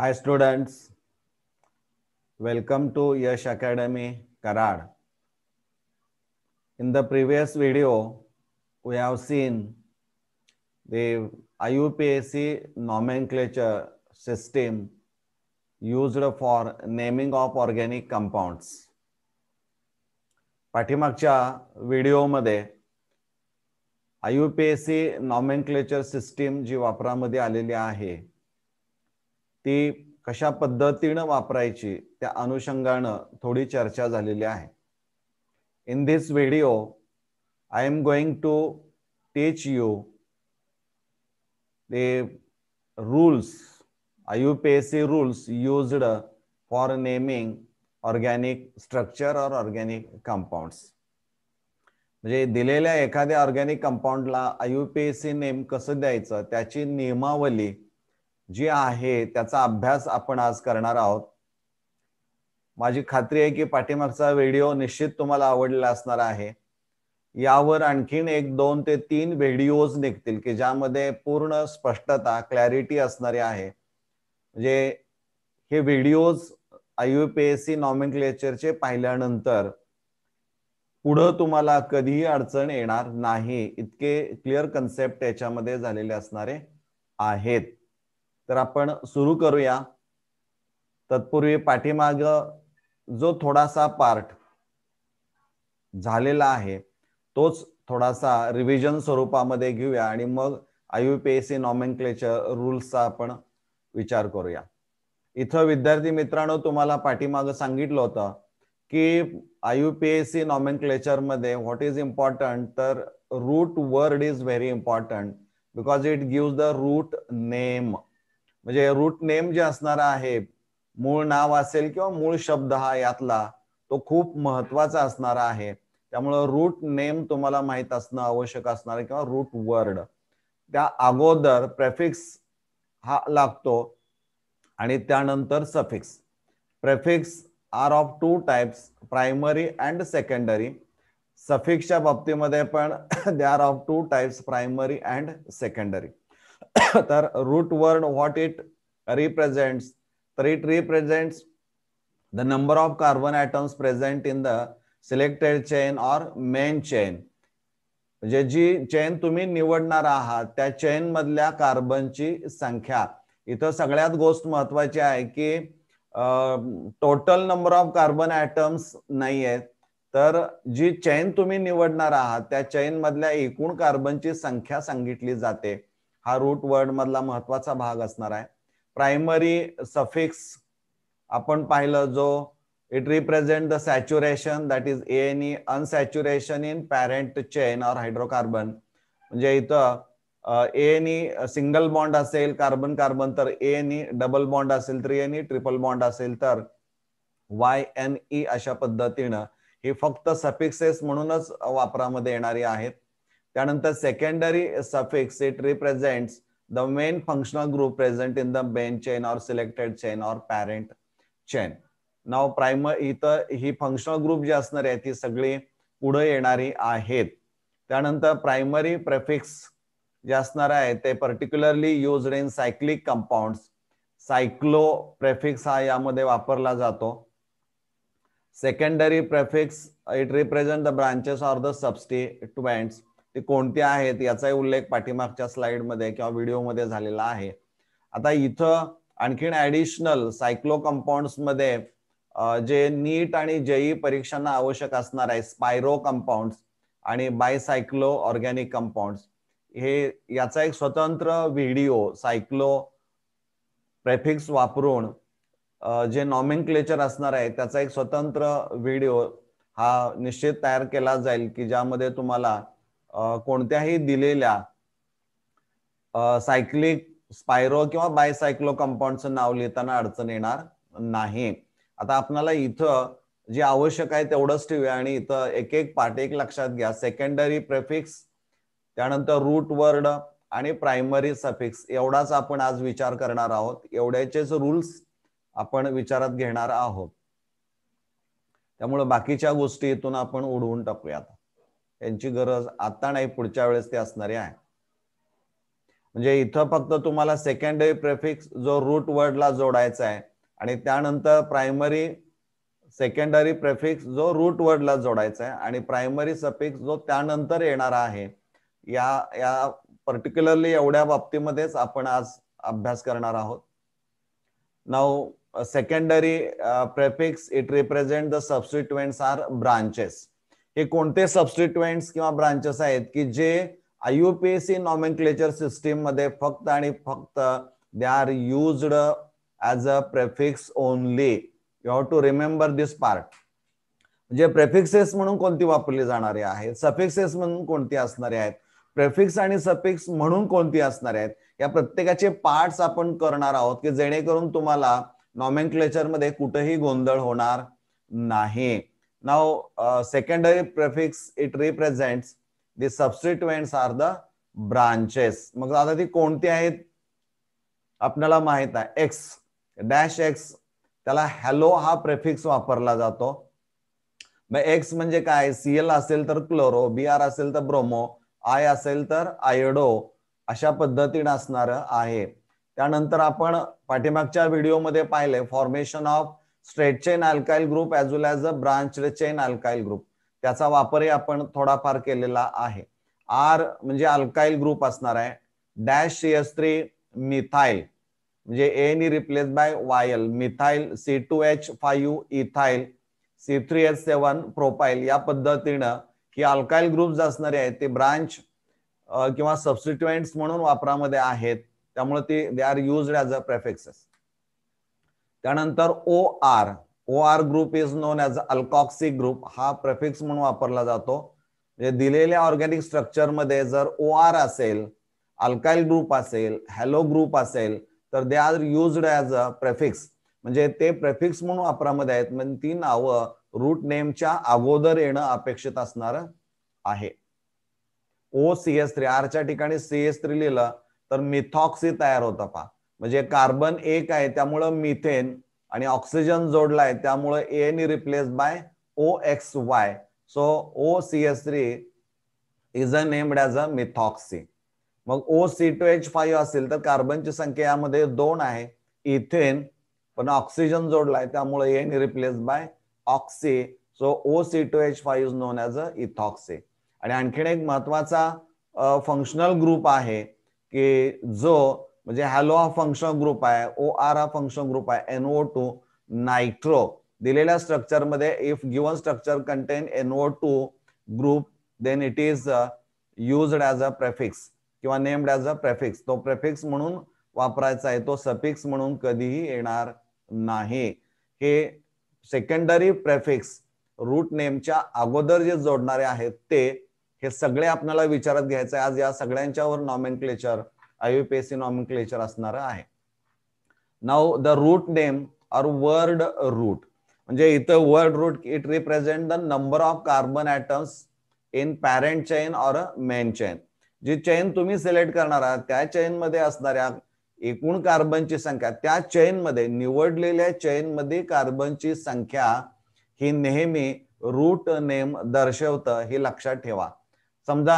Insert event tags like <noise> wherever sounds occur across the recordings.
High students welcome to Yash academy Karad in the previous video we have seen the IUPAC क्लेचर system used for naming of organic compound पाठीमागच्या व्हिडिओमध्ये I U P S C नॉमेन system जी वापरामध्ये आलेली आहे ती कशा पद्धतीनं वापरायची त्या अनुषंगानं थोडी चर्चा झालेली आहे in this video I am going to teach U P S C rules used for naming organic structure or organic compound म्हणजे दिलेल्या एखाद्या ऑर्गॅनिक कंपाऊंडला आय नेम कसं द्यायचं त्याची नियमावली जी आहे त्याचा अभ्यास आपण आज करणार आहोत माझी खात्री आहे की पाठीमागचा व्हिडिओ निश्चित तुम्हाला आवडलेला असणार आहे यावर आणखीन एक दोन ते तीन व्हिडिओज निघतील की ज्यामध्ये पूर्ण स्पष्टता क्लॅरिटी असणारी आहे म्हणजे हे videos I U P S C नॉमिन पाहिल्यानंतर पुढं तुम्हाला कधीही अडचण येणार नाही इतके क्लिअर कन्सेप्ट याच्यामध्ये झालेले असणारे आहेत तर आपण सुरू करूया तत्पूर्वी पाठीमाग जो थोडासा पार्ट झालेला आहे तोच थोडासा रिव्हिजन स्वरूपामध्ये घेऊया आणि मग आय यू पी रूल्सचा आपण विचार करूया इथं विद्यार्थी मित्रांनो तुम्हाला पाठीमाग सांगितलं होतं की आय यू मध्ये व्हॉट इज इम्पॉर्टंट तर root word is very important because it give the root name म्हणजे रूट नेम जे असणार आहे मूळ नाव असेल किंवा मूळ शब्द हा यातला तो खूप महत्वाचा असणारा आहे त्यामुळं रूट नेम तुम्हाला माहीत असणं आवश्यक असणार किंवा रूट वर्ड त्या अगोदर प्रेफिक्स हा लागतो आणि त्यानंतर suffix prefix are of two types primary and secondary सफिक्सच्या बाबतीमध्ये पण <coughs> they are of two types primary and secondary <coughs> तर root word what it represent तर it represents the number of carbon atoms present in the selected chain or main chain म्हणजे जी chain तुम्ही निवडणार आहात त्या चेन मधल्या कार्बनची संख्या इथं सगळ्यात गोष्ट महत्वाची आहे की total number of carbon atoms नाही आहेत तर जी चेन तुम्ही निवडणार आहात त्या चेन मधल्या एकूण कार्बनची संख्या सांगितली जाते हा रूट वर्ड मधला महत्वाचा भाग असणार आहे प्रायमरी सफिक्स आपण पाहिलं जो it represent the saturation that is n e unsaturation in parent chain or hydrocarbon म्हणजे इथं एन ई सिंगल बॉन्ड असेल कार्बन कार्बन तर एन ई डबल बॉन्ड असेल तर एन ई ट्रिपल बॉन्ड असेल तर वाय एन ई अशा पद्धतीनं ही फक्त सफिक्सेस म्हणूनच वापरामध्ये येणारी आहेत त्यानंतर secondary suffix it represent the main functional group present in the main chain or selected chain or parent chain नाव प्रायम इथं ही फंक्शनल ग्रुप जी असणार आहे ती सगळी पुढे येणारी आहेत त्यानंतर प्रायमरी प्रेफिक्स जे असणार आहे ते particularly use in cyclic compound cyclo prefix हा यामध्ये वापरला जातो secondary prefix it represent the branches or the substituents ते कोणत्या आहेत याचाही उल्लेख पाठीमागच्या स्लाइडमध्ये किंवा व्हिडिओमध्ये झालेला आहे आता इथं आणखीन ऍडिशनल सायक्लो मध्ये जे नीट आणि जेई परीक्षांना आवश्यक असणार आहे स्पायरो कंपाऊंड्स आणि सायक्लो ऑर्गॅनिक कंपाऊंड्स हे याचा एक स्वतंत्र व्हिडिओ सायक्लो प्रेफिक्स वापरून जे नॉमिनक्लेचर असणार आहे त्याचा एक स्वतंत्र व्हिडिओ हा निश्चित तयार केला जाईल की ज्यामध्ये तुम्हाला कोणत्याही दिलेल्या सायक्लिक स्पायरो किंवा बायसायक्लो कंपाऊंडचं नाव लिहिताना अडचण येणार नाही आता आपणाला इथं जे आवश्यक आहे तेवढंच ठेवूया आणि इथं एक एक पार्ट एक लक्षात घ्या सेकंडरी प्रेफिक्स त्यानंतर रूट वर्ड आणि प्रायमरी सफिक्स एवढाच आपण आज विचार करणार आहोत एवढ्याचेच रूल्स आपण विचारात घेणार आहोत त्यामुळे बाकीच्या गोष्टी इथून आपण उडवून टाकूया यांची गरज आता नाही पुढच्या वेळेस ते असणारी आहे म्हणजे इथं फक्त तुम्हाला सेकंडरी प्रेफिक्स जो रूट वर्डला जोडायचा आहे आणि त्यानंतर प्रायमरी सेकंडरी प्रेफिक्स जो रूट वर्डला जोडायचा आहे आणि प्रायमरी सफिक्स जो त्यानंतर येणारा आहे या या पर्टिक्युलरली एवढ्या बाबतीमध्येच आपण आज अभ्यास करणार आहोत नाव secondary prefix it represent the substituents are branches हे कोणते सबस्टिट्युएंट्स किंवा ब्रांचेस आहेत की जे आययूपीएससी नॉमेन सिस्टीम मध्ये फक्त आणि फक्त they are used as a prefix only you have to remember this part म्हणजे प्रेफिक्सेस म्हणून कोणती वापरली जाणारी आहेत सफिक्सेस म्हणून कोणती असणारी आहेत प्रेफिक्स आणि सफिक्स म्हणून कोणती असणार आहेत या प्रत्येकाचे पार्ट्स आपण करणार आहोत की जेणेकरून तुम्हाला नॉमेन मध्ये कुठेही गोंधळ होणार नाही Now, secondary uh, secondary it it represents the substituents are the मग आता ती कोणती आहेत आपल्याला माहित आहे एक्स डॅश एक्स त्याला हॅलो हा प्रेफिक्स वापरला जातो मग एक्स म्हणजे काय सीएल असेल तर क्लोरो बी आर असेल तर ब्रोमो आय असेल तर आयडो अशा पद्धतीने असणार आहे त्यानंतर आपण पाठीमागच्या व्हिडिओमध्ये पाहिले formation of straight chain alkyl group as well as a branch chain alkyl group त्याचा वापरही आपण थोडाफार केलेला आहे आर म्हणजे अल्काइल ग्रुप असणार आहे डॅश एस थ्री मिथाईल म्हणजे ane replace by yl methyl c two h five ethyl c three h seven propyl या पद्धतीनं ही अल्काईल जे असणारे आहेत ते ब्रांच किंवा सबस्टिट्युएंट्स म्हणून वापरामध्ये आहेत त्यामुळे ती they are use as a prefixes त्यानंतर o r o r group is known as alkoxy group हा प्रेफिक्स म्हणून वापरला जातो म्हणजे दिलेल्या ऑर्गॅनिक स्ट्रक्चरमध्ये जर ओ आर असेल अल्काइल ग्रुप असेल हॅलो ग्रुप असेल तर they are used as a prefix म्हणजे ते प्रेफिक्स म्हणून वापरामध्ये आहेत म्हणजे ती नावं रूट नेमच्या अगोदर येणं अपेक्षित असणार आहे ओ सी एस थ्री आरच्या ठिकाणी सी एस थ्री लिहिलं तर मिथॉक्सी तयार होतं पा म्हणजे कार्बन एक आहे त्यामुळं मिथेन आणि ऑक्सिजन जोडलाय त्यामुळं ane replace by o x y so O c S three is a named as a methoxy मग o C two H five असेल तर कार्बनची संख्या यामध्ये दोन आहे इथेन पण ऑक्सिजन जोडलाय त्यामुळे ane replace by oxy so O C two H five known as a ethoxy आणि आणखीन एक महत्वाचा फंक्शनल ग्रुप आहे की जो म्हणजे हॅलो हा फंक्शन ग्रुप आहे ओ आर हा फंक्शन ग्रुप आहे एनओ टू नायट्रो दिलेल्या स्ट्रक्चरमध्ये if given structure contain NO two group then it is use as a prefix किंवा नेम्ड ॲज अ प्रेफिक्स तो प्रेफिक्स म्हणून वापरायचा आहे तो सफिक्स म्हणून कधीही येणार नाही हे सेकंडरी प्रेफिक्स रूट नेमच्या अगोदर जे जोडणारे आहेत ते हे सगळे आपल्याला विचारात घ्यायचं आहे आज या सगळ्यांच्यावर नॉमेन क्लेचर आयुपीएससी नॉमिक्लेचर असणार आहे नाव the root name or word root म्हणजे इथं word root it represent the number of carbon atoms in parent chain or main chain जी चेन तुम्ही सिलेक्ट करणार आहात त्या चेन मध्ये असणाऱ्या एकूण कार्बनची संख्या त्या चेन मध्ये निवडलेल्या चेन मध्ये कार्बनची संख्या ही नेहमी रूट नेम दर्शवतं हे लक्षात ठेवा समजा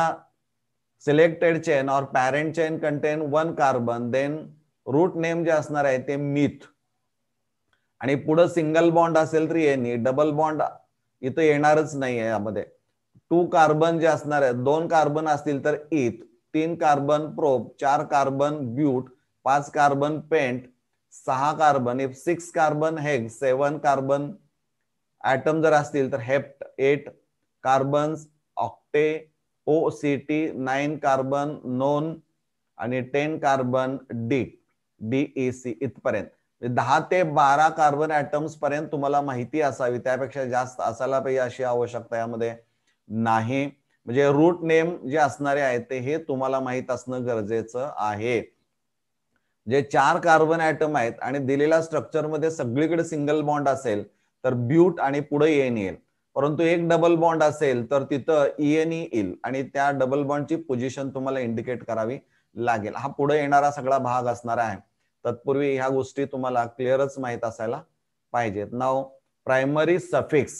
selected chain or parent chain contain one carbon then root name जे असणार आहे ते मिथ आणि पुढे सिंगल बॉन्ड असेल तर एनी डबल बॉन्ड इथं येणारच नाही आहे यामध्ये टू कार्बन जे असणार आहे दोन कार्बन असतील तर इथ तीन कार्बन प्रोप चार कार्बन ब्यूट पाच कार्बन पेंट सहा carbon if six carbon hex seven carbon atom जर असतील तर hept eight carbons oct O C T nine carbon non आणि ten carbon D D A C इथपर्यंत म्हणजे दहा ते बारा कार्बन ऍटम्स पर्यंत तुम्हाला माहिती असावी त्यापेक्षा जास्त असायला पाहिजे अशी आवश्यकता यामध्ये नाही म्हणजे रूट नेम जे असणारे आहेत ते हे तुम्हाला माहित असणं गरजेचं आहे जे चार कार्बन ऍटम आहेत आणि दिलेल्या स्ट्रक्चरमध्ये सगळीकडे सिंगल बॉन्ड असेल तर ब्यूट आणि पुढे येईल परंतु एक डबल बॉन्ड असेल तर तिथं ईएनई e e येईल आणि त्या डबल बॉन्डची पोझिशन तुम्हाला इंडिकेट करावी लागेल हा पुढे येणारा सगळा भाग असणार आहे तत्पूर्वी ह्या गोष्टी तुम्हाला क्लिअरच माहीत असायला पाहिजेत नाव प्रायमरी सफिक्स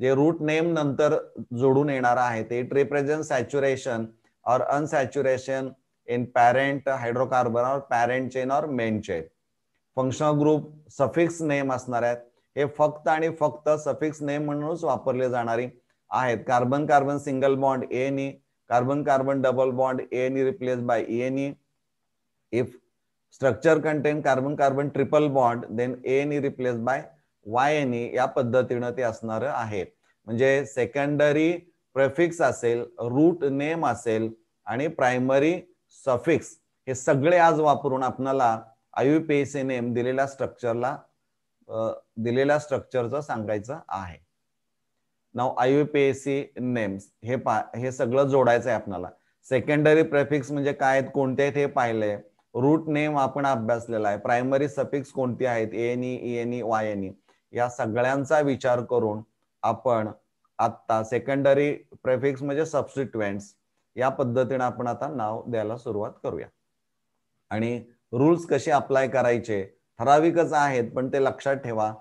जे रूट नेम नंतर जोडून येणार आहे ते it represent saturation or unsaturation in parent hydrocarbon or parent chain or main chain functional group suffix name असणार आहेत हे फक्त आणि फक्त सफिक्स नेम म्हणूनच वापरले जाणारे आहेत carbon carbon single bond N E carbon carbon double bond N E replace by N E if structure contain carbon carbon triple bond then N E replace by Y N E या पद्धतीनं ते असणार आहे म्हणजे secondary prefix असेल root name असेल आणि primary suffix हे सगळे आज वापरून आपणाला आयुपीएसी नेम दिलेल्या स्ट्रक्चरला दिलेल्या स्ट्रक्चरचं सांगायचं आहे नाव I P S C names हे पा हे सगळं जोडायचं आहे आपल्याला सेकंडरी प्रेफिक्स म्हणजे काय आहेत कोणते आहेत हे पाहिले रूट नेम आपण अभ्यासलेला आहे प्रायमरी सफिक्स कोणते आहेत N E N E Y N E या सगळ्यांचा विचार करून आपण आत्ता सेकंडरी प्रेफिक्स म्हणजे सबस्टिट्युएंट्स या पद्धतीने आपण आता नाव द्यायला सुरुवात करूया आणि रूल्स कसे अप्लाय करायचे ठराविकच आहेत पण ते लक्षात ठेवा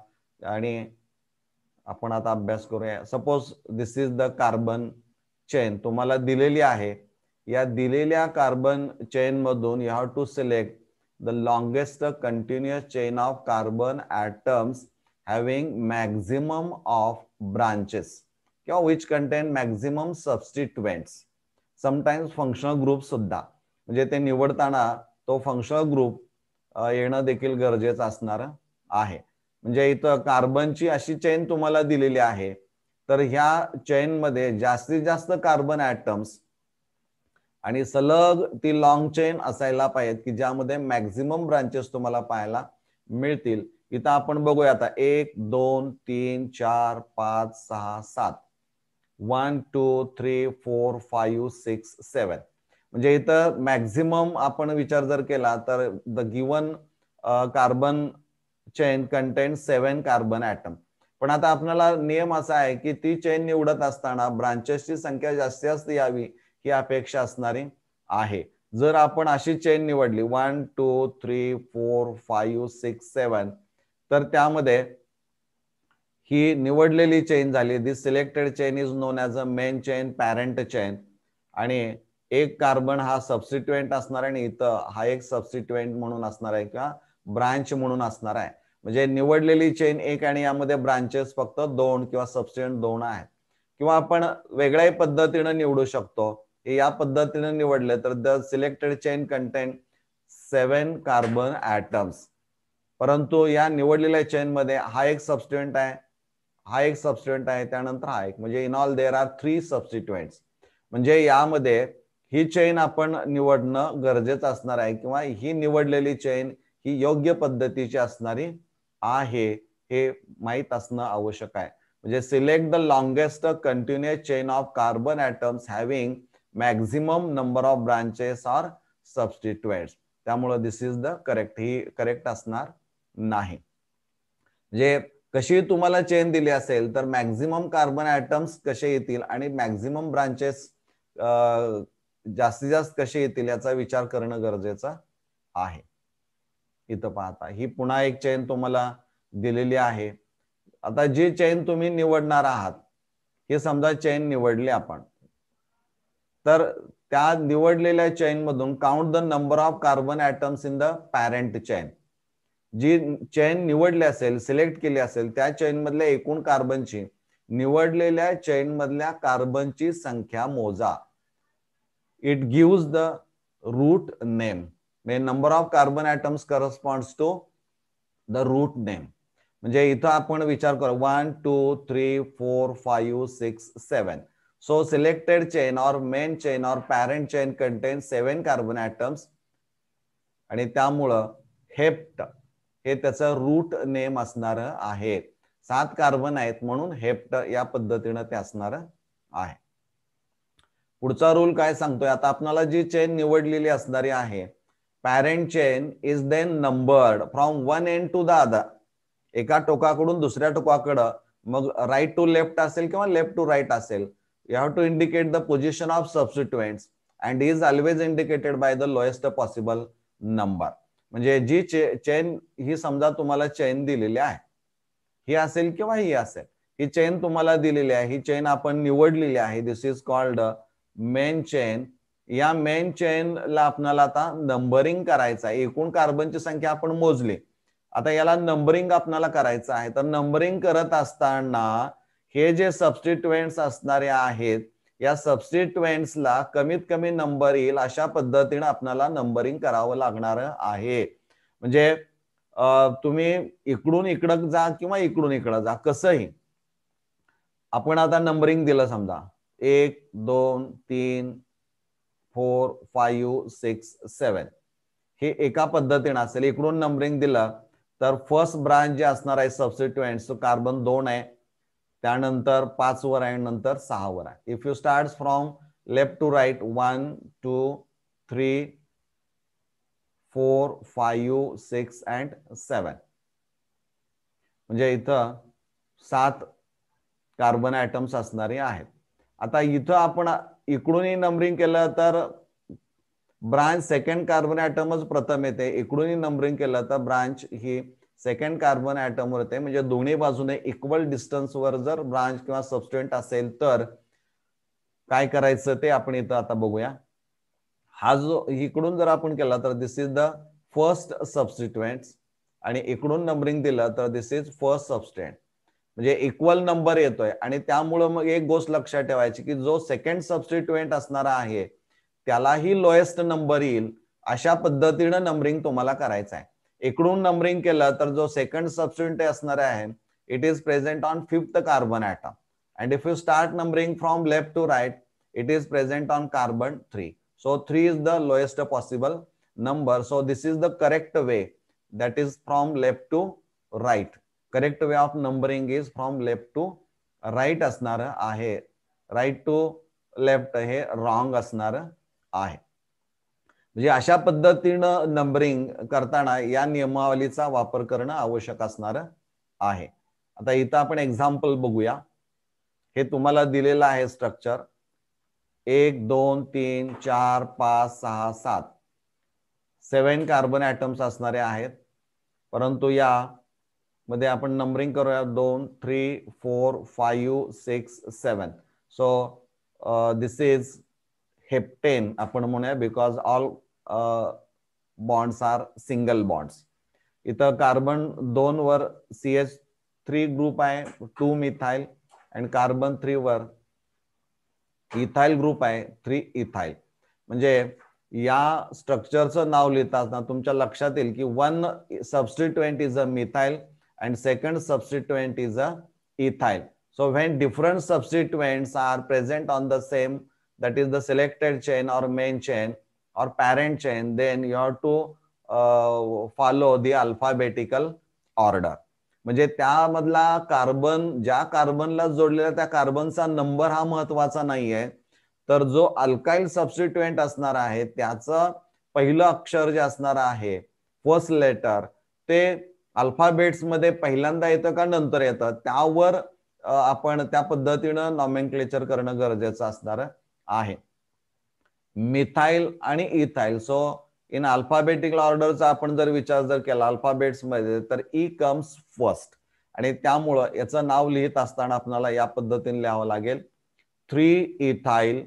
आणि आपण आता अभ्यास करूया suppose this is the carbon chain तुम्हाला दिलेली आहे या दिलेल्या कार्बन चेन मधून you have to select the longest continuous chain of carbon atoms having maximum of branches किंवा which contain maximum substituents sometimes functional group सुद्धा म्हणजे ते निवडताना तो फंक्शनल ग्रुप येणं देखील गरजेचं असणार आहे म्हणजे इथं कार्बनची अशी चेन तुम्हाला दिलेली आहे तर ह्या चेनमध्ये जास्तीत जास्त कार्बन ऍटम्स आणि सलग ती लॉंग चेन असायला पाहिजेत की ज्यामध्ये मॅक्झिमम ब्रांचेस तुम्हाला पाहायला मिळतील इथं आपण बघूया आता एक दोन तीन चार पाच सहा सात one two three four five six seven म्हणजे इथं मॅक्झिमम आपण विचार जर केला तर the given carbon chain content seven carbon atom पण आता आपल्याला नियम असा आहे की ती चेन निवडत असताना ब्रांचेसची संख्या जास्तीत जास्त यावी ही अपेक्षा असणारी आहे जर आपण अशी चेन निवडली one two three four five six seven तर त्यामध्ये ही निवडलेली चेन झाली this selected chain is known as a main chain parent chain आणि एक कार्बन हा सबस्टिट्युएंट असणार आहे आणि इथं हा एक सबस्टिट्युएंट म्हणून असणार आहे किंवा ब्रांच म्हणून असणार आहे म्हणजे निवडलेली चेन एक आणि यामध्ये ब्रांचेस फक्त दोन किंवा सबस्टिट्युएंट दोन आहेत किंवा आपण वेगळ्याही पद्धतीनं निवडू शकतो या पद्धतीनं निवडले तर the selected chain content seven carbon atoms परंतु या निवडलेल्या चेन मध्ये हा एक सबस्टिट्युएंट आहे हा एक सबस्टिट्युएंट आहे त्यानंतर हा एक म्हणजे in all there are three substituent म्हणजे यामध्ये ही चेन आपण निवडणं गरजेचं असणार आहे किंवा ही निवडलेली चेन ही योग्य पद्धतीची असणारी आहे हे माहीत असणं आवश्यक आहे म्हणजे select the longest continuous chain of carbon atoms having maximum number of branches or substituent त्यामुळं दिस इज द करेक्ट ही करेक्ट असणार नाही म्हणजे कशी तुम्हाला चेन दिली असेल तर मॅक्झिमम कार्बन ऍटम्स कसे येतील आणि मॅक्झिमम ब्रांचेस जास्तीत जास्त कसे येतील याचा विचार करणं गरजेचं आहे इथं पाहता ही पुन्हा एक चैन तुम्हाला दिलेली आहे आता जी चैन तुम्ही निवडणार आहात हे समजा चैन निवडले आपण तर त्या निवडलेल्या चैन मधून count the number of carbon atoms in the parent chain जी चैन निवडली असेल सिलेक्ट केली असेल त्या चैन मधल्या एकूण कार्बनची निवडलेल्या चैन मधल्या कार्बनची संख्या मोजा it gives the root name where number of carbon atoms corresponds to the root name म्हणजे इथं आपण विचार करू one two three four five six seven so selected chain or main chain or parent chain contain seven carbon atoms आणि त्यामुळं hept हे त्याचं route name असणार आहे सात कार्बन आहेत म्हणून हेप्ट या पद्धतीनं ते असणार आहे पुढचा रूल काय सांगतोय आता आपणाला जी चेन निवडलेली असणारी आहे parent chain is then numbered from one end to the other एका टोकाकडून दुसऱ्या टोकाकडं मग राईट टू लेफ्ट असेल किंवा लेफ्ट टू राईट असेल you have to indicate the position of substituent and is always indicated by the lowest possible number म्हणजे जी chain ही समजा तुम्हाला चेन दिलेली आहे ही असेल किंवा ही असेल ही चेन तुम्हाला दिलेली आहे ही चेन आपण निवडलेली आहे this is called main chain या मेन ला आपल्याला आता नंबरिंग करायचं आहे एकूण कार्बनची संख्या आपण मोजली आता याला नंबरिंग आपल्याला करायचं आहे तर नंबरिंग करत असताना हे जे सबस्टिट्युएंट्स असणारे आहेत या सबस्टिट्युएंट्सला कमीत कमी नंबर येईल अशा पद्धतीने आपल्याला नंबरिंग करावं लागणार आहे म्हणजे तुम्ही इकडून इकडं जा किंवा इकडून इकडं जा कसंही आपण आता नंबरिंग दिलं समजा एक दोन तीन फोर फाईव्ह सिक्स सेवन हे एका पद्धतीने असेल इकडून नंबरिंग दिलं तर फर्स्ट ब्रांच जे असणार आहे सबस्टिट्युएंट सो कार्बन दोन आहे त्यानंतर पाच वर आहे नंतर वर आहे if you start from left to right one two three four five six and seven म्हणजे इथं सात कार्बन ॲटम्स असणारे आहेत आता इथं आपण इकडूनही नंबरिंग केलं तर ब्रांच सेकंड कार्बन ऍटमच प्रथम येते इकडूनही नंबरिंग केलं तर ब्रांच ही सेकंड कार्बन ऍटमवर येते म्हणजे दोन्ही बाजूने इक्वल डिस्टन्सवर जर ब्रांच किंवा सबस्टेंट असेल तर काय करायचं ते आपण इथं आता बघूया हा जो इकडून जर आपण केला तर this is the first substituent आणि इकडून नंबरिंग दिलं तर दिस इज फर्स्ट सबस्टेंट म्हणजे इक्वल नंबर येतोय आणि त्यामुळं मग एक गोष्ट लक्षात ठेवायची की जो सेकंड सबस्टिट्युएंट असणारा आहे त्यालाही लोएस्ट नंबर येईल अशा पद्धतीनं नंबरिंग तुम्हाला करायचं आहे इकडून नंबरिंग केलं तर जो सेकंड सबस्टिट्युएंट असणार आहे it is present on fifth carbon atom and if you start numbering from left to right it is present on carbon three so three is the lowest possible number so this is the correct way that is from left to right correct way of numbering is from left to right असणार आहे right to left हे wrong असणार आहे म्हणजे अशा पद्धतीनं numbering करताना या नियमावलीचा वापर करणं आवश्यक असणार आहे आता इथं आपण एक्झाम्पल बघूया हे तुम्हाला दिलेलं आहे स्ट्रक्चर एक दोन तीन चार पाच सहा सात सेवन कार्बन ॲटम्स असणारे आहेत परंतु या मध्ये आपण नंबरिंग करूया दोन three four five six seven so this is heptane आपण म्हणूया because all bonds are single bonds इथं कार्बन दोन वर सी एच थ्री ग्रुप आहे two methyl and carbon three वर इथाईल ग्रुप आहे थ्री इथाईल म्हणजे या स्ट्रक्चरचं नाव लिहिताना तुमच्या लक्षात येईल की one substituent is a methyl and second substituent is a ethyl. So when different substituents are present on the same, that is the selected chain or main chain or parent chain, then you have to uh, follow the alphabetical order. म्हणजे त्यामधला carbon ज्या कार्बनला जोडलेला त्या कार्बनचा number हा महत्वाचा नाही आहे तर जो अल्काइल सबस्टिट्युएंट असणार आहे त्याचं पहिलं अक्षर जे असणार आहे फर्स्ट लेटर ते अल्फाबेट्स मध्ये पहिल्यांदा येतं का नंतर येतं त्यावर आपण त्या पद्धतीनं नॉमेनक्लेचर करणं गरजेचं असणार आहे मिथाईल आणि इथाईल सो इन अल्फाबेटिकल ऑर्डरचा आपण जर विचार जर केला अल्फाबेट्स मध्ये तर ई कम्स फर्स्ट आणि त्यामुळं याचं नाव लिहित असताना आपल्याला या पद्धतीने लिहावं लागेल three ethyl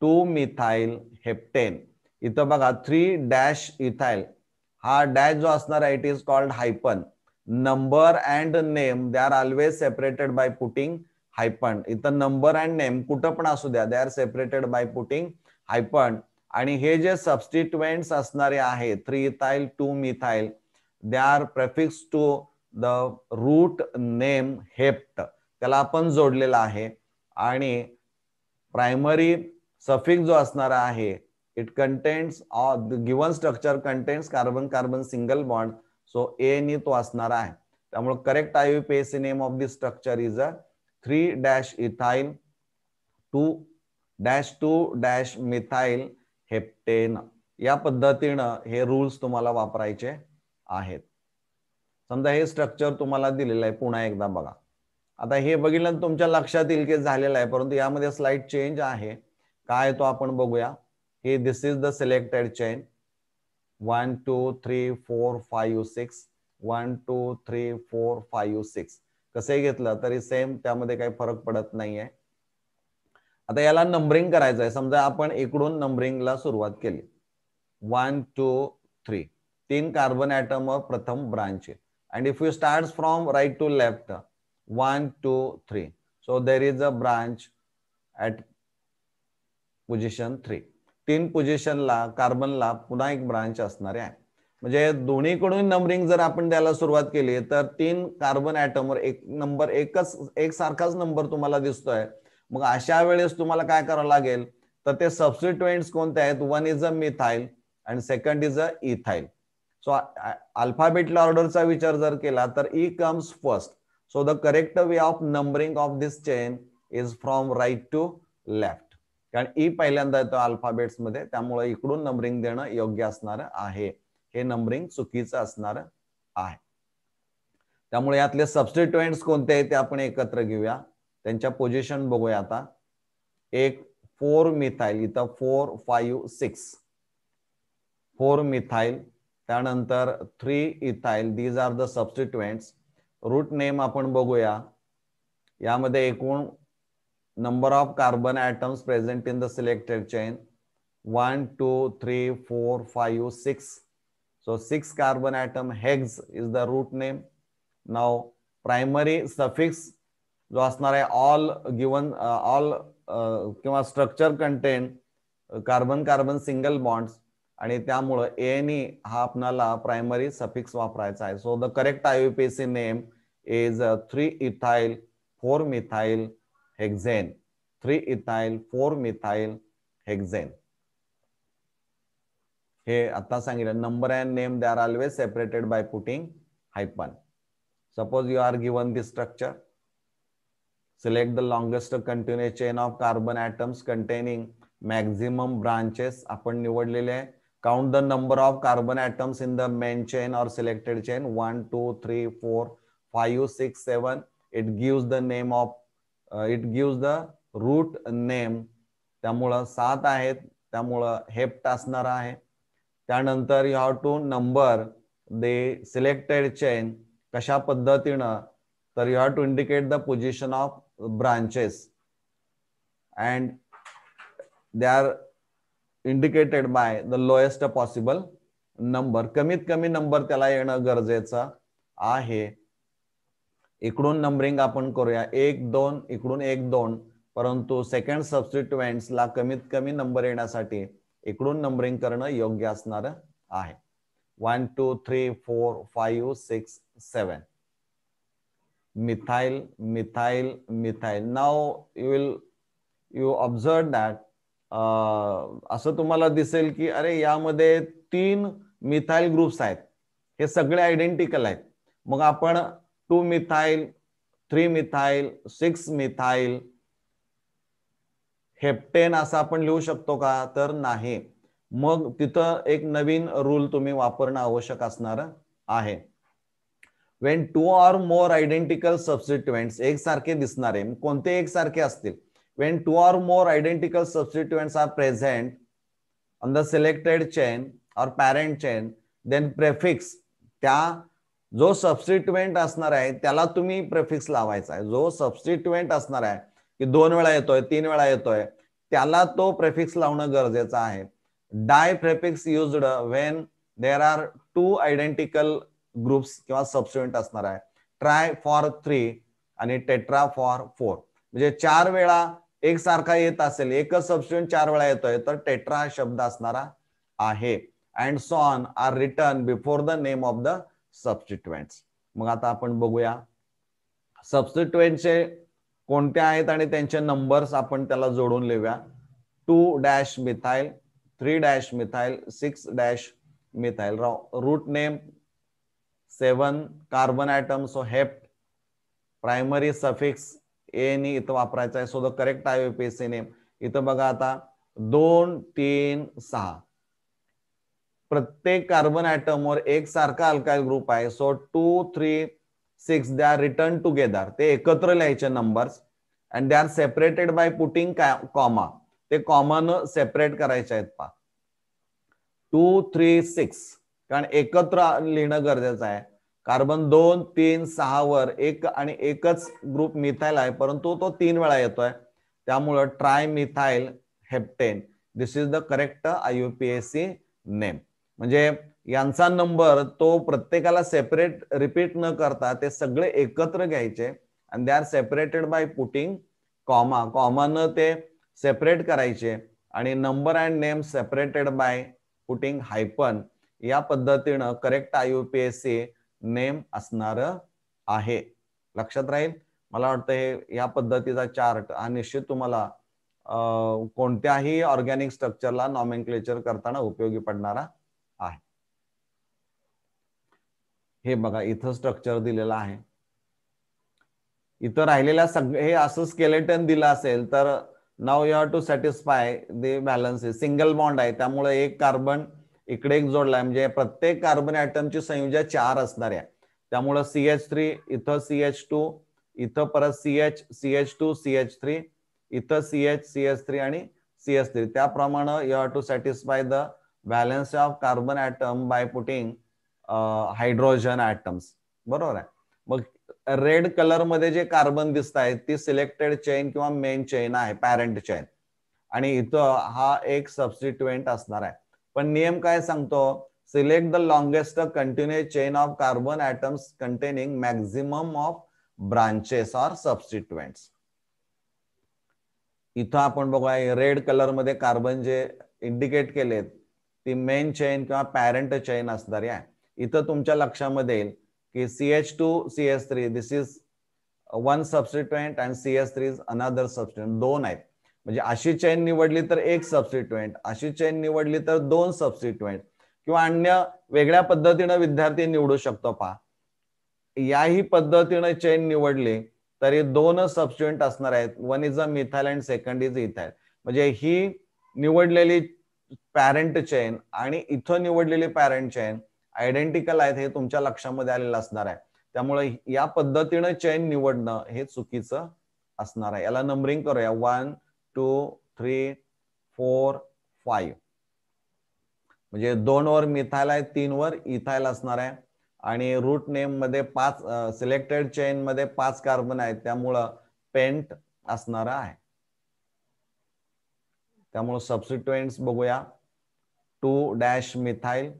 two methyl heptane इथं बघा थ्री डॅश इथाईल हा डॅश जो असणार आहे it is called hyphen number and name they are always separated by putting hyphen इथं नंबर अँड नेम कुठं पण असू द्या they are separated by putting hyphen आणि हे जे सबस्टिट्युएंट असणारे आहे three ethyl two methyl they are prefix to the root name hept त्याला आपण जोडलेला आहे आणि प्रायमरी सफिक जो असणारा आहे इट contains ऑ uh, the given structure contains carbon carbon single bond so ane तो असणार आहे त्यामुळे correct IUPAC name of this structure is a three dash ethyl two dash two dash methyl heptane या पद्धतीनं हे rules तुम्हाला वापरायचे आहेत समजा हे स्ट्रक्चर तुम्हाला दिलेलं आहे पुन्हा एकदा बघा आता हे बघितलं तुमच्या लक्षात येईल की झालेलं आहे परंतु यामध्ये स्लाइड चेंज आहे काय तो आपण बघूया हे this is the selected chain one two three four 5 six one two three four 5 six कसे घेतलं तरी सेम त्यामध्ये काही फरक पडत नाहीये आता याला नंबरिंग करायचं आहे समजा आपण इकडून नंबरिंगला सुरुवात केली वन टू थ्री तीन कार्बन ऍटम प्रथम branch and if you start from right to left one two three so there is a branch at position three तीन पोझिशनला कार्बनला पुन्हा एक ब्रांच असणारे आहे म्हणजे दोन्हीकडून नंबरिंग जर आपण द्यायला सुरुवात केली तर तीन कार्बन ऍटमवर एक नंबर एकच एक सारखाच नंबर तुम्हाला दिसतोय मग अशा वेळेस तुम्हाला काय करावं लागेल तर ते सबस्टिट्युएंट्स कोणते आहेत one is a methyl and second is a ethyl so अल्फाबेटला ऑर्डरचा विचार जर केला तर E comes first so the correct way of numbering of this chain is from right to left कारण ई e पहिल्यांदा येतो मध्ये त्यामुळे इकडून नंबरिंग देणं योग्य असणार आहे हे नंबरिंग चुकीचं असणार आहे त्यामुळे यातले सबस्टिट्युएंट्स कोणते आहेत ते आपण एकत्र घेऊया त्यांच्या पोझिशन बघूया आता एक फोर मिथाईल इथं four five six four methyl त्यानंतर three ethyl these are the substituents root name आपण बघूया यामध्ये एकूण number of carbon atoms present in the selected chain one two three four 5 six so six carbon atom hex is the root name now primary suffix जो असणार आहे all given all किंवा structure contain carbon carbon single bonds आणि त्यामुळं N E हा आपणाला primary suffix वापरायचा आहे so the correct I P C name is three ethyl four methyl hexane three ethyl four methyl hexane हे आता सांगितलं number and name they are always separated by putting hyphen suppose you are given the structure select the longest continuous chain of carbon atoms containing maximum branches आपण निवडलेले count the number of carbon atoms in the main chain or selected chain one two three four five six seven it give the name of it gives the root name त्यामुळं सात आहेत त्यामुळं hept असणार आहे त्यानंतर you have to number the selected chain कशा पद्धतीनं तर you have to indicate the position of branches and they are indicated by the lowest possible number कमीत कमी नंबर त्याला येणं गरजेचं आहे इकडून नंबरिंग आपण करूया एक दोन इकडून एक दोन परंतु सेकंड सबस्टिट्युएंट्सला कमीत कमी नंबर येण्यासाठी इकडून नंबरिंग करणं योग्य असणार आहे one two three four five six seven methyl methyl methyl नाव you will you observe that असं तुम्हाला दिसेल की अरे यामध्ये तीन मिथाईल ग्रुप्स आहेत हे सगळे आयडेंटिकल आहेत मग आपण two methyl three methyl six methyl heptane असं आपण लिहू शकतो का तर नाही मग तिथं एक नवीन रूल तुम्ही वापरणं आवश्यक असणार आहे when two or more identical एक एकसारखे दिसणारे कोणते एक सारखे असतील when two or more identical substituent are present on the selected chain or parent chain then prefix त्या जो सबस्टिट्युएंट असणार आहे त्याला तुम्ही प्रेफिक्स लावायचा आहे जो सबस्टिट्युएंट असणार आहे की दोन वेळा येतोय तीन वेळा येतोय त्याला तो प्रेफिक्स लावणं गरजेचं आहे di prefix used when there are two identical groups किंवा सबस्टिट्युएंट असणार आहे ट्राय फॉर थ्री आणि टेट्रा फॉर फोर म्हणजे चार वेळा एक सारखा येत असेल एकच सबस्टिट्युएंट चार वेळा येतोय तर टेट्रा शब्द असणारा आहे and so on are written before the name of the substituent मग आता आपण बघूया सबस्टिट्युएंटचे कोणते आहेत आणि त्यांचे नंबर्स आपण त्याला जोडून लिहूया two dash methyl three dash methyl six dash methyl root name seven carbon atom so hept primary suffix ane इथं वापरायचं आहे so the correct I P C name इथं बघा आता दोन तीन सहा प्रत्येक कार्बन ऍटमवर एक सारखा अल्काइल ग्रुप आहे so two three six they are written together ते एकत्र लिहायचे numbers and they are separated by putting comma ते कॉमन सेपरेट करायचे आहेत पा टू थ्री सिक्स कारण एकत्र लिहिणं गरजेचं आहे कार्बन दोन तीन वर एक आणि एकच ग्रुप मिथाईल आहे परंतु तो तीन वेळा येतोय त्यामुळं tri methyl heptane this is the correct I name म्हणजे यांचा नंबर तो प्रत्येकाला सेपरेट रिपीट न करता ते सगळे एकत्र घ्यायचे आणि they are separated by putting comma कॉमन ते सेपरेट करायचे आणि number and name separated by putting hyphen या पद्धतीनं correct I U P S C name असणार आहे लक्षात राहील मला वाटतं हे या पद्धतीचा चार्ट हा निश्चित तुम्हाला कोणत्याही ऑर्गॅनिक स्ट्रक्चरला नॉमेन करताना उपयोगी पडणारा आहे हे बघा इथं स्ट्रक्चर दिलेलं आहे इथं राहिलेल्या सगळे हे असं स्केलेटन दिलं असेल तर नाव you have to satisfy the valence single bond आहे त्यामुळे एक कार्बन इकडे एक जोडलाय म्हणजे प्रत्येक कार्बन ची संयुजा चार असणार आहे त्यामुळं सी एच थ्री इथं सी एच टू इथं परत C H C H two C H three इथं C H C H three आणि सी एच थ्री त्याप्रमाणे you have to satisfy the valence of carbon atom by putting hydrogen atoms बरोबर आहे मग red colour मध्ये जे carbon दिसत आहेत ती सिलेक्टेड चेन किंवा मेन चेन आहे पॅरेंट चेन आणि इथं हा एक सबस्टिट्युएंट असणार आहे पण नियम काय सांगतो select the longest continuous chain of carbon atoms containing maximum of branches or substituent इथं आपण बघूया रेड कलर मध्ये कार्बन जे इंडिकेट केलेत ती मेन चेन किंवा पॅरेंट चेन असणारी आहे इथं तुमच्या लक्षामध्ये येईल की C H two C S three this is one substituent and C S three is another substituent दोन आहेत म्हणजे अशी चेन निवडली तर एक सबस्टिट्युएंट अशी चेन निवडली तर दोन सबस्टिट्युएंट किंवा अन्य वेगळ्या पद्धतीनं विद्यार्थी निवडू शकतो पहा याही पद्धतीनं चेन निवडली तरी दोन सबस्टिट्युएंट असणार आहेत one is a methyl and second is ethyl म्हणजे ही निवडलेली पॅरेंट चेन आणि इथं निवडलेली पॅरेंट चेन आयडेंटिकल आहेत हे तुमच्या लक्षामध्ये आलेलं असणार आहे त्यामुळे या पद्धतीनं चेन निवडणं हे चुकीचं असणार आहे याला नंबरिंग करूया one two three four five म्हणजे दोन वर मिथायल आहे तीन वर इथायल असणार आहे आणि रूट नेम मध्ये पाच सिलेक्टेड चेन मध्ये पाच कार्बन आहेत त्यामुळं पेंट असणार आहे त्यामुळे सबस्टिट्युएंट्स बघूया two dash methyl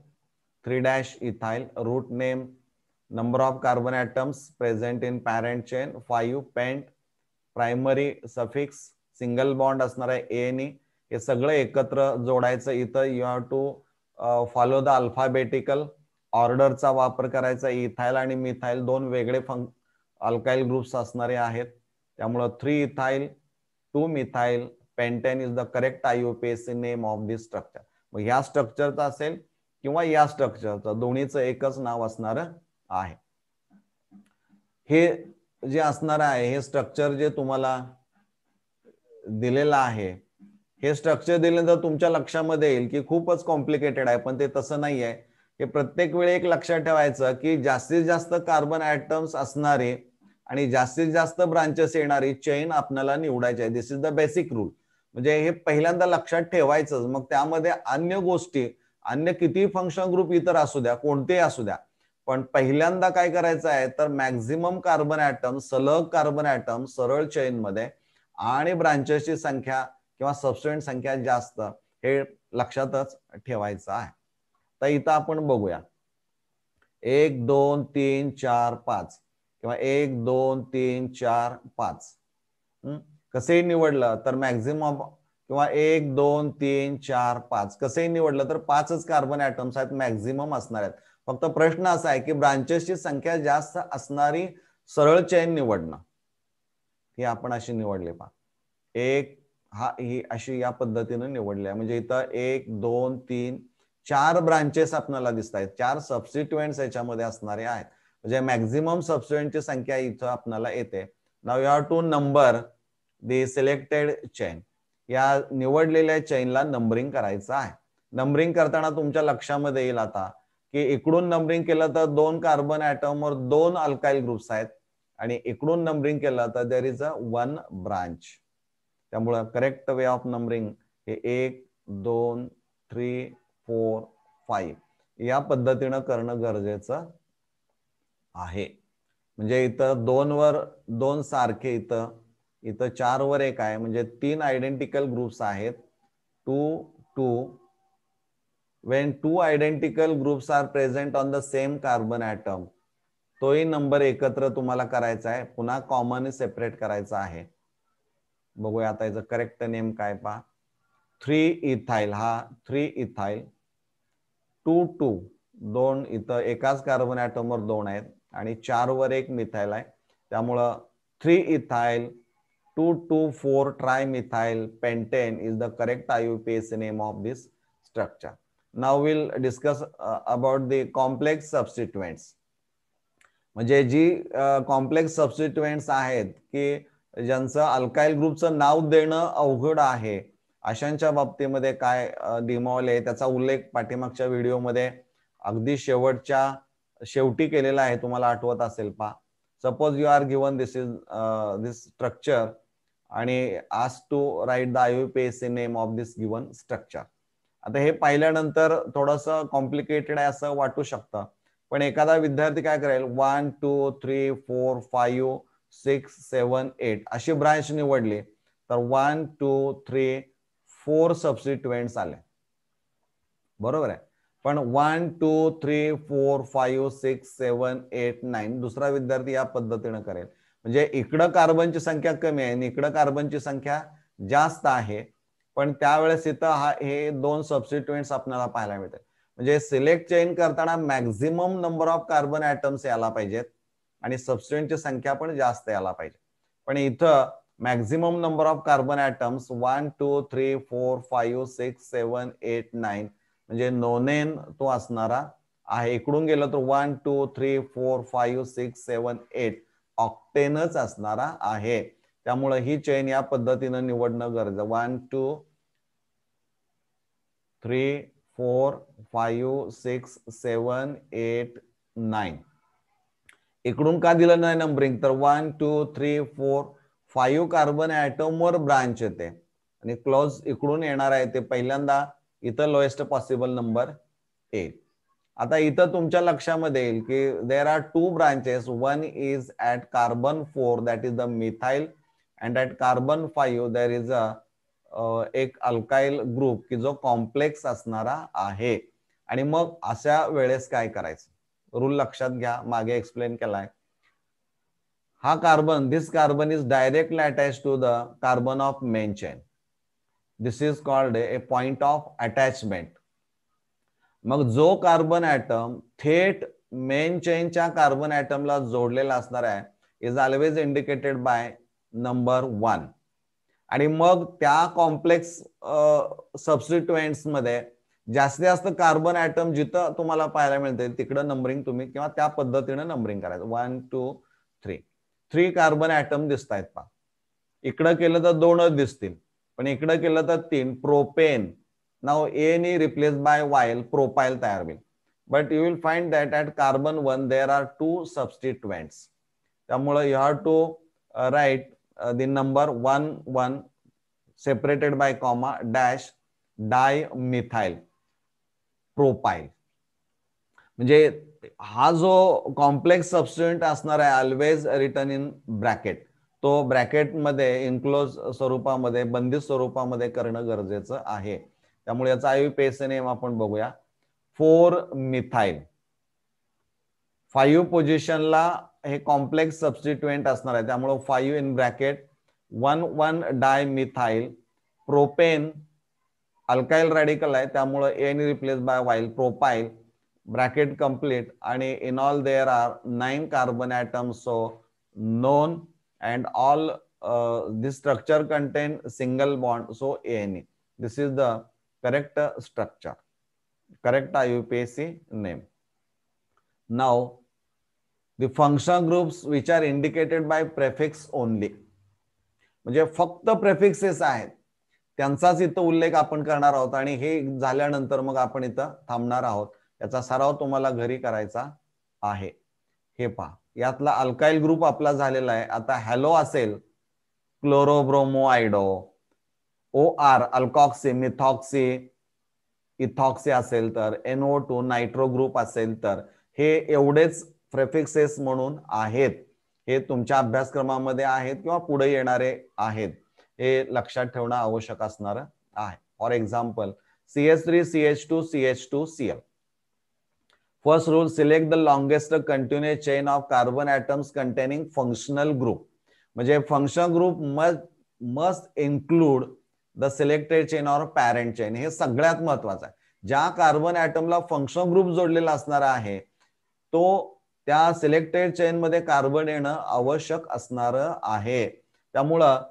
three dash ethyl root name number of carbon atoms present in parent chain five pent primary suffix single bond असणार आहे एन ई हे सगळं एकत्र जोडायचं इथं you have to follow the alphabetical ऑर्डरचा वापर करायचा इथाईल आणि मिथाईल दोन वेगळे फंक अल्काईल ग्रुप्स असणारे आहेत त्यामुळं three ethyl two methyl pentane is the correct I O P S C name of this structure मग ह्या स्ट्रक्चरचा असेल किंवा या स्ट्रक्चरचं दोन्हीचं एकच नाव असणार आहे हे जे असणार आहे हे स्ट्रक्चर जे तुम्हाला दिलेलं आहे हे स्ट्रक्चर तर तुमच्या लक्षामध्ये येईल की खूपच कॉम्प्लिकेटेड आहे पण ते तसं नाही आहे हे प्रत्येक वेळी एक लक्षात ठेवायचं की जास्तीत जास्त कार्बन ऍटम्स असणारे आणि जास्तीत जास्त ब्रांचेस येणारी चेन आपल्याला निवडायची आहे this is the basic rule म्हणजे हे पहिल्यांदा लक्षात ठेवायचंच मग त्यामध्ये अन्य गोष्टी अन्य किती फंक्शन ग्रुप इतर असू द्या कोणतेही असू द्या पण पहिल्यांदा काय करायचं आहे तर मॅक्झिमम कार्बन ऍटम सलग कार्बन ऍटम सरळ मध्ये आणि ब्रांचेसची संख्या किंवा सबस्टंट संख्या जास्त हे लक्षातच ठेवायचं आहे तर इथं आपण बघूया एक दोन तीन चार पाच किंवा एक दोन तीन चार पाच कसंही निवडलं तर मॅक्झिमम किंवा एक दोन तीन चार पाच कसंही निवडलं तर पाचच कार्बन ऍटम्स आहेत मॅक्झिमम असणार आहेत फक्त प्रश्न असा आहे की ब्रांचेसची संख्या जास्त असणारी सरळ चैन निवडणं ही आपण अशी निवडली पा एक हा ही अशी या पद्धतीने निवडली आहे म्हणजे इथं एक दोन तीन चार ब्रांचेस आपल्याला दिसत आहेत चार सबस्टिट्युएंट्स याच्यामध्ये असणारे आहेत म्हणजे मॅक्झिमम सबस्टिट्युएंटची संख्या इथं आपल्याला येते नाव you have to number the selected chain या निवडलेल्या चेनला नंबरिंग करायचं आहे नंबरिंग करताना तुमच्या लक्षामध्ये येईल आता की इकडून नंबरिंग केलं तर दोन कार्बन ॲटमवर दोन अल्काईल ग्रुप्स आहेत आणि इकडून नंबरिंग केलं तर there is a one branch त्यामुळं करेक्ट वे ऑफ नंबरिंग हे एक दोन थ्री फोर फाईव्ह या पद्धतीनं करणं गरजेचं आहे म्हणजे इथं दोन वर दोन सारखे इथं इथं चार वर एक आहे म्हणजे तीन आयडेंटिकल ग्रुप्स आहेत two two when two identical groups are present on the same carbon atom तोही नंबर एकत्र तुम्हाला करायचा आहे पुन्हा कॉमन सेपरेट करायचा आहे बघूया आता याचा करेक्ट नेम काय पहा थ्री इथाईल हा थ्री इथाईल टू टू दोन इथं एकाच कार्बन ॲटमवर दोन आहेत आणि चार वर एक मिथाईल आहे त्यामुळं three ethyl 224 trimethyl pentane is the correct IUPAC name of this structure. Now we'll discuss uh, about the complex substituents. म्हणजे जी कॉम्प्लेक्स सबस्टिट्युएंट्स आहेत की ज्यांचं अल्काइल ग्रुपचं नाव देणं अवघड आहे अशांच्या बाबतीमध्ये काय दिमावले आहे त्याचा उल्लेख पाठीमागच्या व्हिडिओमध्ये अगदी शेवटच्या शेवटी केलेला आहे तुम्हाला आठवत असेल पा suppose you are given this is this structure आणि आज to write the U P S name of this given structure आता हे पाहिल्यानंतर थोडस कॉम्प्लिकेटेड आहे असं वाटू शकतं पण एखादा विद्यार्थी काय करेल one two three four five six seven eight अशी ब्रांच निवडली तर one two three four substituents आले बरोबर आहे पण one two three four five six seven eight nine दुसरा विद्यार्थी या पद्धतीनं करेल म्हणजे इकडं कार्बनची संख्या कमी आहे आणि इकडं कार्बनची संख्या जास्त आहे पण त्यावेळेस इथं हा हे दोन सबस्टिट्युएंट्स आपल्याला पाहायला मिळतात म्हणजे सिलेक्ट चेन करताना maximum number of carbon atoms यायला पाहिजेत आणि सबस्टिट्युएंटची संख्या पण जास्त यायला पाहिजे पण इथं maximum number of carbon atoms one two three four five six seven eight nine म्हणजे नोनेन तो असणारा आहे इकडून गेलं तर one two three four five six seven eight ऑक्टेनच असणारा आहे त्यामुळे ही चेन या पद्धतीनं निवडणं गरज one two three four five six seven eight nine इकडून का दिलं नाही नंबरिंग तर one two three four five carbon ॲटमवर ब्रांच येते आणि क्लोज इकडून येणार आहे ते पहिल्यांदा इथं लोएस्ट पॉसिबल नंबर एट आता इथं तुमच्या लक्षामध्ये येईल की there are two branches one is at carbon four that is the methyl and at carbon five there is a एक अल्काइल ग्रुप की जो कॉम्प्लेक्स असणारा आहे आणि मग अशा वेळेस काय करायचं रूल लक्षात घ्या मागे एक्सप्लेन केलाय हा carbon this carbon is directly attach to the carbon of main chain this is called a point of attachment मग जो कार्बन ऍटम थेट मेन चेनच्या कार्बन ऍटमला जोडलेला असणार आहे is always indicated by number one आणि मग त्या कॉम्प्लेक्स सबस्टिट्युएंट्स मध्ये जास्तीत जास्त कार्बन ऍटम जिथं तुम्हाला पाहायला मिळते तिकडं नंबरिंग तुम्ही किंवा त्या पद्धतीनं नंबरिंग करायचं one two three three carbon atom दिसत आहेत पा इकडं केलं तर दोनच दिसतील पण इकडं केलं तर तीन propane Now AN replace by by while तयार होईल but you will find that at carbon 1 there are two substituents. त्यामुळे you have to uh, write uh, the number 1 1 separated by comma dash dimethyl propyl म्हणजे हा जो complex सबस्टिट्युंट असणार आहे always return in bracket तो ब्रॅकेटमध्ये enclose स्वरूपामध्ये बंदी स्वरूपामध्ये करणं गरजेचं आहे त्यामुळे याचा एन नेम आपण बघूया फोर मिथाईल फाईव्ह पोझिशनला हे कॉम्प्लेक्स सबस्टिट्युएंट असणार आहे त्यामुळं five in bracket one one di methyl propane alkyl radical आहे त्यामुळं ane replace by yl propyl bracket complete आणि in all there are nine carbon atom so non and all this structure contain single bond so ane this is the correct structure, correct IUPAC name. Now, the functional groups which are indicated by prefix only. म्हणजे फक्त prefixes आहेत त्यांचाच इथं उल्लेख आपण करणार आहोत आणि हे झाल्यानंतर मग आपण इथं थांबणार आहोत याचा सराव तुम्हाला घरी करायचा आहे हे पहा यातला अल्काइल ग्रुप आपला झालेला आहे आता हॅलो असेल iodo O R alkoxy methoxy ethoxy असेल तर एनओ टू नायट्रो ग्रुप असेल तर हे एवढेच प्रेफिक्सेस म्हणून आहेत हे तुमच्या अभ्यासक्रमामध्ये आहेत किंवा पुढे येणारे आहेत हे लक्षात ठेवणं आवश्यक असणार आहे for example C H three C H two C H two C L first rule select the longest continuous chain of carbon atoms containing functional group म्हणजे functional group must must include the selected chain or parent chain हे सगळ्यात महत्वाचं आहे ज्या carbon ऍटमला function group जोडलेला असणार आहे तो त्या सिलेक्टेड चेन मध्ये कार्बन येणं आवश्यक असणार आहे त्यामुळं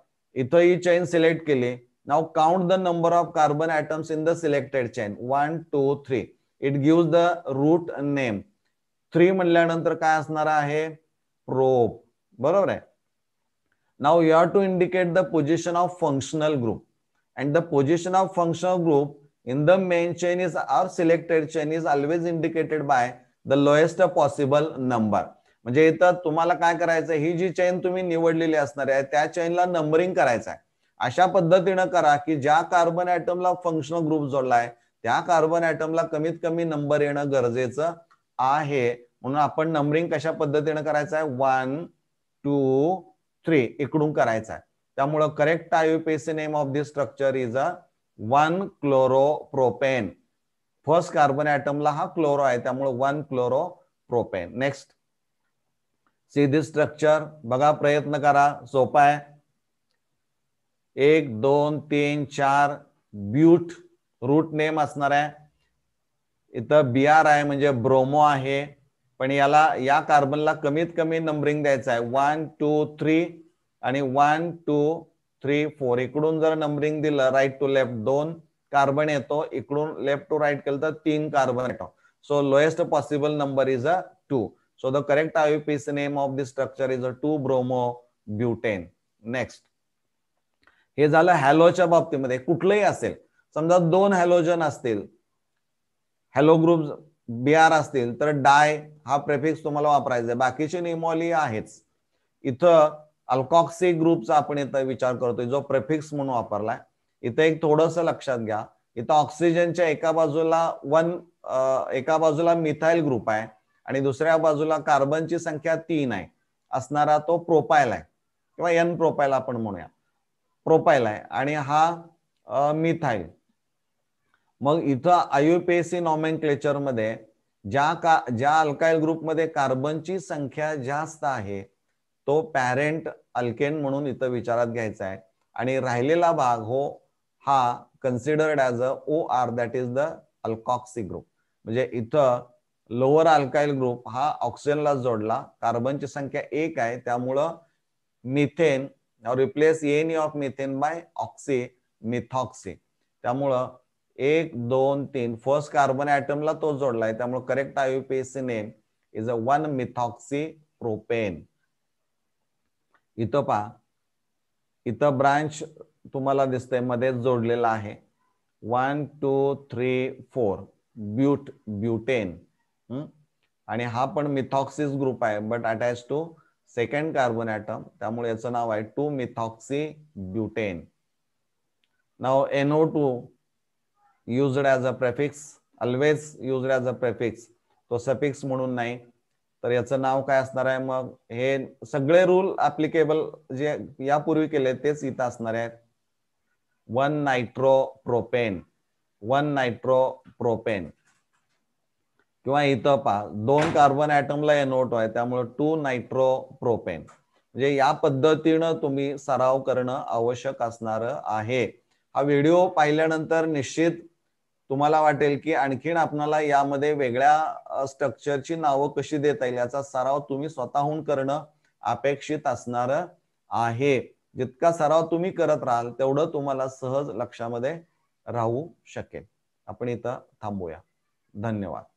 इथं ही चेन सिलेक्ट केली नाव count the number of carbon atoms in the selected chain one two three it give the root name three म्हणल्यानंतर काय असणार आहे प्रोप बरोबर आहे नाव you have to indicate the position of functional group and the position of functional group in the main chain is or selected chain is always indicated by the lowest possible number म्हणजे इथं तुम्हाला काय करायचं ही जी chain तुम्ही निवडलेली असणार आहे त्या चेनला नंबरिंग करायचं आहे अशा पद्धतीनं करा की ज्या कार्बन ऍटमला फंक्शनल ग्रुप जोडलाय त्या कार्बन ऍटमला कमीत कमी नंबर येणं गरजेचं आहे म्हणून आपण नंबरिंग कशा पद्धतीनं करायचं आहे वन टू थ्री इकडून करायचं आहे त्यामुळं correct C name of this structure is a one chloro propane first carbon ऍटमला हा क्लोरो आहे त्यामुळे one chloro propane next see this structure बघा प्रयत्न करा सोपा आहे एक दोन तीन चार ब्यूट रूट नेम असणार आहे इथं बी आर आहे म्हणजे ब्रोमो आहे पण याला या कार्बनला कमीत कमी नंबरिंग द्यायचं आहे वन टू थ्री आणि वन टू थ्री फोर इकडून जर नंबरिंग दिलं राईट टू लेफ्ट दोन कार्बन येतो इकडून लेफ्ट टू राईट केलं तर तीन कार्बन येतो so lowest possible number is a two so the correct I piece name of this structure is a two bromo butane next हे झालं हॅलोच्या बाबतीमध्ये कुठलंही असेल समजा दोन हॅलोजन असतील हॅलो ग्रुप बी आर असतील तर डाय हा प्रेफिक्स तुम्हाला वापरायचा आहे बाकीचे निमोली आहेच इथं अल्कॉक्सी ग्रुपचा आपण इथं विचार करतोय जो प्रेफिक्स म्हणून वापरलाय इथं एक थोडस लक्षात घ्या इथं ऑक्सिजनच्या एका बाजूला वन एका बाजूला मिथाईल ग्रुप आहे आणि दुसऱ्या बाजूला कार्बनची संख्या तीन आहे असणारा तो प्रोपायल आहे किंवा एन प्रोपायल आपण म्हणूया प्रोपायल आहे आणि हा मिथाईल मग इथं आयुपीएससी नॉमेन क्लेचरमध्ये ज्या का ज्या अल्काईल ग्रुपमध्ये कार्बनची संख्या जास्त आहे तो पॅरेंट अल्केन म्हणून इथं विचारात घ्यायचा आहे आणि राहिलेला भाग हो हा considered as a O R that is the alkoxy group म्हणजे इथं लोअर अल्काइल ग्रुप हा ऑक्सिजनला जोडला कार्बनची संख्या एक आहे त्यामुळं methane replace any of methane by oxy methoxy त्यामुळं एक दोन तीन फर्स्ट कार्बन ऍटमला तो जोडलाय त्यामुळे correct I U P S C name is a one methoxy propane इथं पहा इथं ब्रांच तुम्हाला दिसतंय मध्येच जोडलेला आहे one two three four but butane आणि हा पण मिथॉक्सिस ग्रुप आहे but attach to second carbon atom त्यामुळे याचं नाव आहे टू मिथॉक्सी ब्युटेन नाव N O two used as a prefix always used as a prefix तो सफिक्स म्हणून नाही तर याचं नाव काय असणार आहे मग हे सगळे रूल अप्लिकेबल जे यापूर्वी केले तेच इथं असणार आहेत one nitro propane one nitro propane किंवा इथं पहा दोन कार्बन ऍटमला हे नोट आहे त्यामुळे टू नायट्रो प्रोपेन म्हणजे या पद्धतीनं तुम्ही सराव करणं आवश्यक असणार आहे हा व्हिडिओ पाहिल्यानंतर निश्चित तुम्हाला वाटेल की आणखीन आपणाला यामध्ये वेगळ्या स्ट्रक्चरची नावं कशी देता येईल याचा सराव तुम्ही स्वतःहून करणं अपेक्षित असणार आहे जितका सराव तुम्ही करत राहाल तेवढं तुम्हाला सहज लक्षामध्ये राहू शकेल आपण इथं थांबूया धन्यवाद